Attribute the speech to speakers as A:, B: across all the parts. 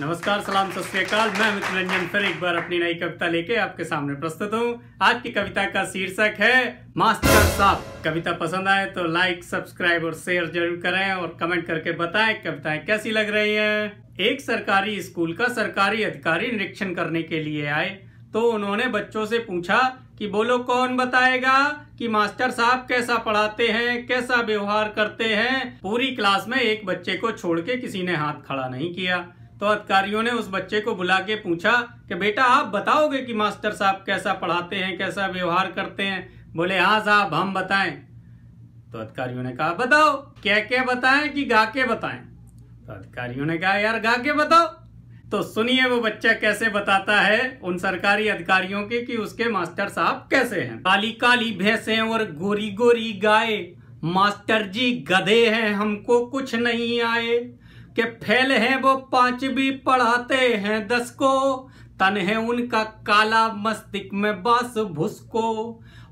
A: नमस्कार सलाम सत श्रीकाल मैं मित्र रंजन फिर एक बार अपनी नई कविता लेके आपके सामने प्रस्तुत हूँ आज की कविता का शीर्षक है मास्टर साहब कविता पसंद आए तो लाइक सब्सक्राइब और शेयर जरूर करें और कमेंट करके बताएं कविताएं कैसी लग रही हैं एक सरकारी स्कूल का सरकारी अधिकारी निरीक्षण करने के लिए आए तो उन्होंने बच्चों से पूछा कि बोलो कौन बताएगा कि मास्टर साहब कैसा पढ़ाते हैं कैसा व्यवहार करते हैं पूरी क्लास में एक बच्चे को छोड़ के किसी ने हाथ खड़ा नहीं किया तो अधिकारियों ने उस बच्चे को बुला के पूछा कि बेटा आप बताओगे कि मास्टर साहब कैसा पढ़ाते हैं कैसा व्यवहार करते हैं बोले हाँ साहब हम बताएं तो अधिकारियों ने कहा बताओ क्या क्या बताएं कि गा के बताएं तो अधिकारियों ने कहा यार गा के बताओ तो सुनिए वो बच्चा कैसे बताता है उन सरकारी अधिकारियों के कि उसके मास्टर साहब कैसे हैं काली काली भैंसे और गोरी गोरी गाय मास्टर जी गधे हैं हमको कुछ नहीं आए के फैल हैं वो पांचवी पढ़ाते हैं दस को तन है उनका काला मस्तिक में बास को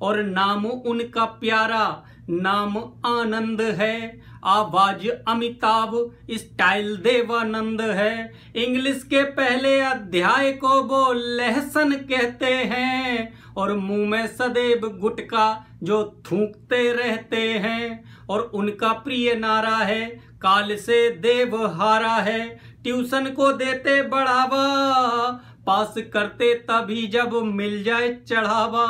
A: और नाम उनका प्यारा नाम आनंद है आवाज अमिताभ स्टाइल देवानंद है इंग्लिश के पहले अध्याय को वो लेहसन कहते हैं और मुंह में सदैव गुटका जो थूकते रहते हैं और उनका प्रिय नारा है काल से देव हारा है ट्यूशन को देते बढ़ावा पास करते तभी जब मिल जाए चढ़ावा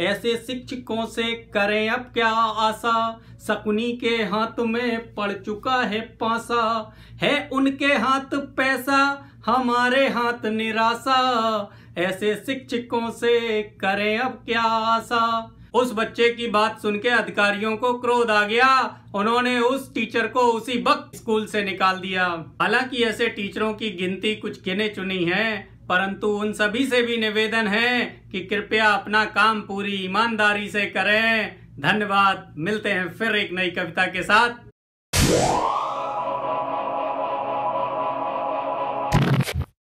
A: ऐसे शिक्षकों से करें अब क्या आशा शकुनी के हाथ में पड़ चुका है पासा है उनके हाथ पैसा हमारे हाथ निराशा ऐसे शिक्षकों से करें अब क्या आशा उस बच्चे की बात सुन के अधिकारियों को क्रोध आ गया उन्होंने उस टीचर को उसी वक्त स्कूल से निकाल दिया हालांकि ऐसे टीचरों की गिनती कुछ गिने चुनी है परंतु उन सभी से भी निवेदन है कि कृपया अपना काम पूरी ईमानदारी से करें धन्यवाद मिलते हैं फिर एक नई कविता के साथ